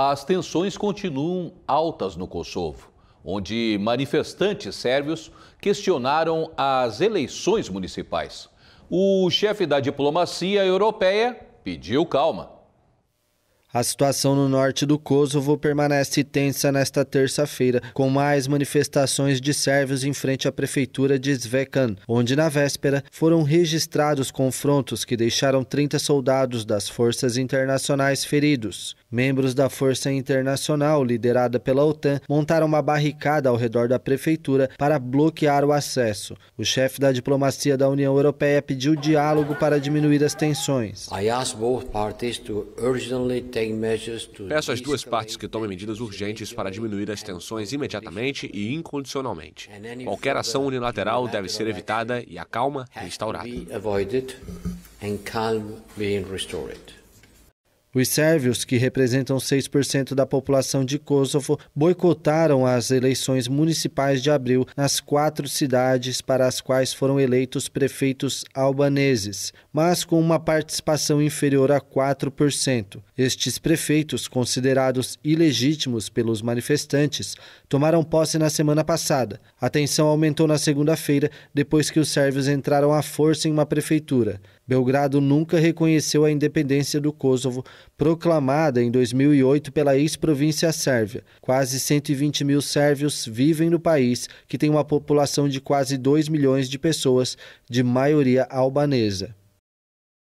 As tensões continuam altas no Kosovo, onde manifestantes sérvios questionaram as eleições municipais. O chefe da diplomacia europeia pediu calma. A situação no norte do Kosovo permanece tensa nesta terça-feira, com mais manifestações de sérvios em frente à prefeitura de Zvekan, onde na véspera foram registrados confrontos que deixaram 30 soldados das forças internacionais feridos. Membros da Força Internacional, liderada pela OTAN, montaram uma barricada ao redor da prefeitura para bloquear o acesso. O chefe da diplomacia da União Europeia pediu diálogo para diminuir as tensões. I both parties to urgently take Peço às duas partes que tomem medidas urgentes para diminuir as tensões imediatamente e incondicionalmente. Qualquer ação unilateral deve ser evitada e a calma restaurada. Os sérvios, que representam 6% da população de Kosovo, boicotaram as eleições municipais de abril nas quatro cidades para as quais foram eleitos prefeitos albaneses, mas com uma participação inferior a 4%. Estes prefeitos, considerados ilegítimos pelos manifestantes, tomaram posse na semana passada. A tensão aumentou na segunda-feira, depois que os sérvios entraram à força em uma prefeitura. Belgrado nunca reconheceu a independência do Kosovo, proclamada em 2008 pela ex-província sérvia. Quase 120 mil sérvios vivem no país, que tem uma população de quase 2 milhões de pessoas, de maioria albanesa.